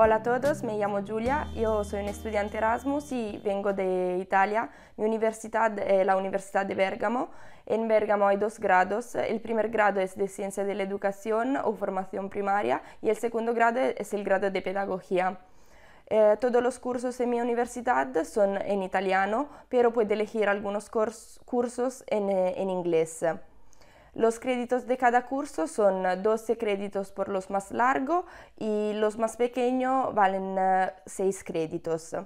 Hola a todos, me llamo Giulia, yo soy un estudiante Erasmus y e vengo de Italia. Mi universidad es eh, la Universidad de Bergamo, En Bergamo hay dos grados. El primer grado es de Ciencia de la Educación o Formación Primaria y e el segundo grado es el grado de Pedagogía. Eh, todos los cursos en mi universidad son en italiano, pero puedes elegir algunos cursos en eh, inglés. Los créditos de cada curso son 12 ah, créditos por los más largos y los más pequeños valen 6 ah, créditos.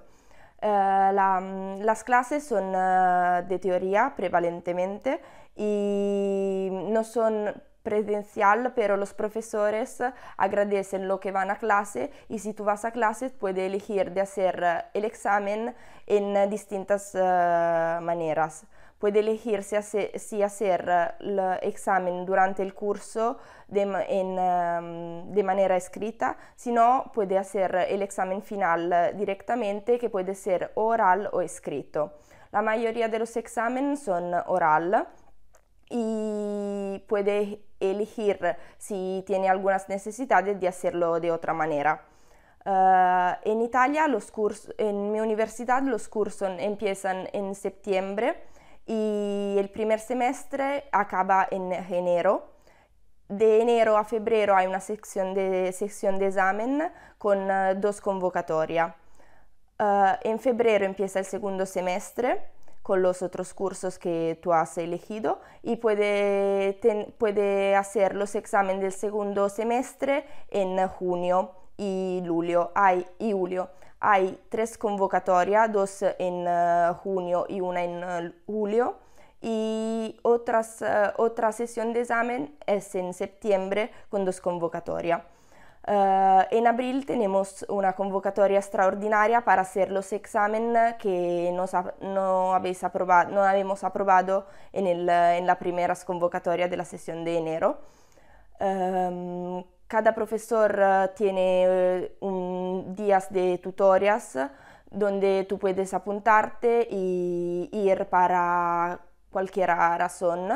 Ah, mm, las clases son de teoría prevalentemente y no son presencial, pero los profesores agradecen lo que van a clase y si tú vas a clase puedes elegir de hacer el examen en distintas maneras. puede elegir si, hace, si hacer el examen durante il curso ehm, de, en, de, manera escrita, sino puede hacer el examen final directamente que puede ser oral o scritto. La mayoría de los exámenes son oral e puede elegir se tiene algunas necesidades de hacerlo de otra manera. Uh, en Italia, los cursos, en mi universidad, los cursos empiezan en septiembre y el primer semestre acaba en enero. De enero a febrero hay una sección de, sección de examen con eh, dos convocatorias. Eh, en febrero empieza el segundo semestre con los otros cursos que tú has elegido y puede, puede hacer los exámenes del segundo semestre en junio y, julio y julio. Hai tres convocatorias, dos in eh, junio e una in uh, eh, julio. Y otras, uh, otra sesión de examen es en septiembre con dos convocatorias. en abril abbiamo una convocatoria straordinaria per fare los exámenes che non abbiamo habéis aprobado, no habíamos aprobado en, el, en, la primera convocatoria de la sesión enero. Um, cada profesor tiene un días de tutorias donde tú puedes apuntarte y ir para cualquier razón.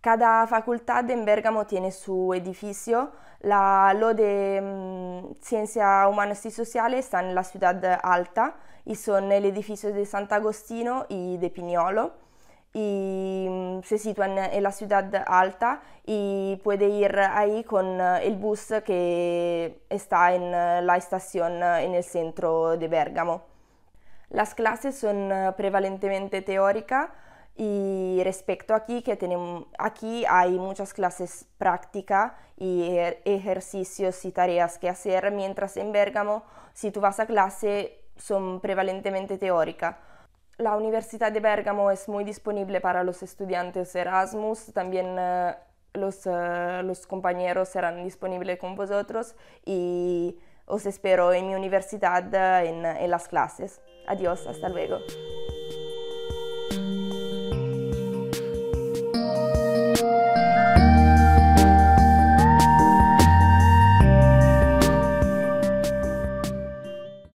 Cada facultad en Bergamo tiene su edificio. La lo de mm, Ciencias Humanas y Sociales está en la ciudad alta y son el edificio de Sant'Agostino y de Pignolo y se sitúan en la ciudad alta y puede ir ahí con eh, el bus que está en eh, la estación eh, en el centro de Bérgamo. Las clases son prevalentemente teóricas y respecto aquí que tenemos aquí hay muchas clases prácticas y ejercicios y tareas que hacer mientras en Bérgamo si tú vas a clase son prevalentemente teóricas la Universidad de Bergamo es muy disponible para los estudiantes Erasmus, también eh, eh, los, compañeros serán disponibles con vosotros y os espero en mi universidad eh, en las clases. Adiós, hasta luego.